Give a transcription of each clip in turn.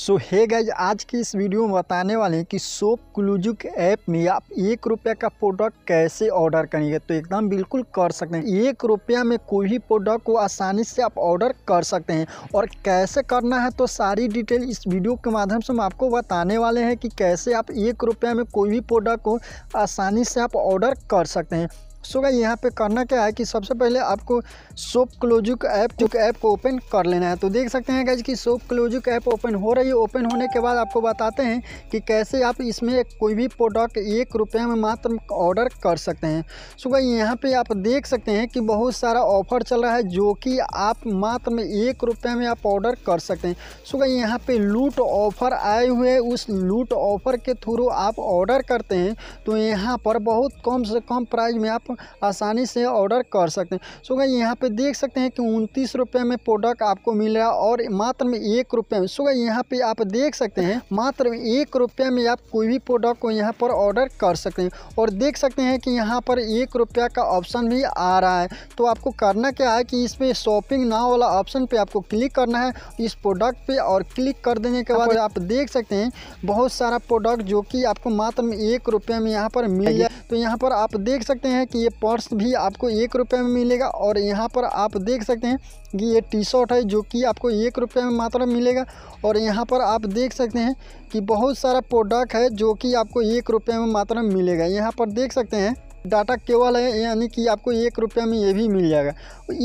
सो hey guys आज की इस वीडियो में बताने वाले हैं कि सोप क्लूजू के ऐप में आप एक रुपया का प्रोडक्ट कैसे ऑर्डर करेंगे तो एकदम बिल्कुल कर सकते हैं एक रुपया में कोई भी प्रोडक्ट को आसानी से आप ऑर्डर कर सकते हैं और कैसे करना है तो सारी डिटेल इस वीडियो के माध्यम से हम आपको बताने वाले हैं कि कैसे आप एक रुपया में कोई भी प्रोडक्ट को आसानी से आप ऑर्डर कर सकते हैं सो गाइस यहाँ पे करना क्या है कि सबसे पहले आपको सोप क्लोजुक ऐप जो ऐप को ओपन कर लेना है तो देख सकते हैं गैज कि सोप क्लोजुक ऐप ओपन हो रही है ओपन होने के बाद आपको बताते हैं कि कैसे आप इसमें कोई भी प्रोडक्ट एक रुपये में मात्र ऑर्डर कर सकते हैं सो यहाँ पर आप देख सकते हैं कि बहुत सारा ऑफर चल रहा है जो कि आप मात्र में एक रुपये में आप ऑर्डर कर सकते हैं सो यहाँ पर लूट ऑफर आए हुए उस लूट ऑफर के थ्रू आप ऑर्डर करते हैं तो यहाँ पर बहुत कम से कम प्राइज़ में आप आसानी से ऑर्डर कर सकते हैं सो गई यहाँ पे देख सकते हैं कि उनतीस रुपये में प्रोडक्ट आपको मिल रहा है और मात्र में एक रुपये में सो गई यहाँ पे आप देख सकते हैं मात्र एक रुपये में आप कोई भी प्रोडक्ट को यहाँ पर ऑर्डर कर सकते हैं और देख सकते हैं कि यहाँ पर एक रुपया का ऑप्शन भी आ रहा है तो आपको करना क्या है कि इस पर शॉपिंग नाव वाला ऑप्शन पर आपको क्लिक करना है इस प्रोडक्ट पे और क्लिक कर देने के बाद आप देख सकते हैं बहुत सारा प्रोडक्ट जो कि आपको मात्र में एक रुपये में यहाँ पर मिल जाए तो यहाँ पर आप देख सकते हैं कि ये पर्स भी आपको एक रुपये में मिलेगा और यहाँ पर आप देख सकते हैं कि ये टी शर्ट है जो कि आपको एक रुपये में मात्र मिलेगा और यहाँ पर आप देख सकते हैं कि बहुत सारा प्रोडक्ट है जो कि आपको एक रुपये में मात्र मिलेगा यहाँ पर देख सकते हैं डाटा केवल है यानी कि आपको एक रुपये में ये भी मिल जाएगा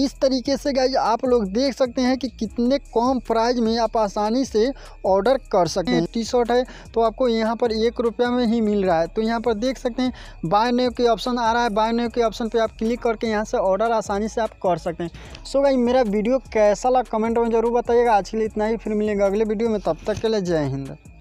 इस तरीके से गाइज आप लोग देख सकते हैं कि कितने कम प्राइस में आप आसानी से ऑर्डर कर सकते हैं टी शर्ट है तो आपको यहाँ पर एक रुपया में ही मिल रहा है तो यहाँ पर देख सकते हैं बाय नेव के ऑप्शन आ रहा है बाय नेव के ऑप्शन पर आप क्लिक करके यहाँ से ऑर्डर आसानी से आप कर सकते हैं सो गाई मेरा वीडियो कैसा लगा कमेंट में ज़रूर बताइएगा आज के लिए इतना ही फिर मिलेंगे अगले वीडियो में तब तक के लिए जय हिंद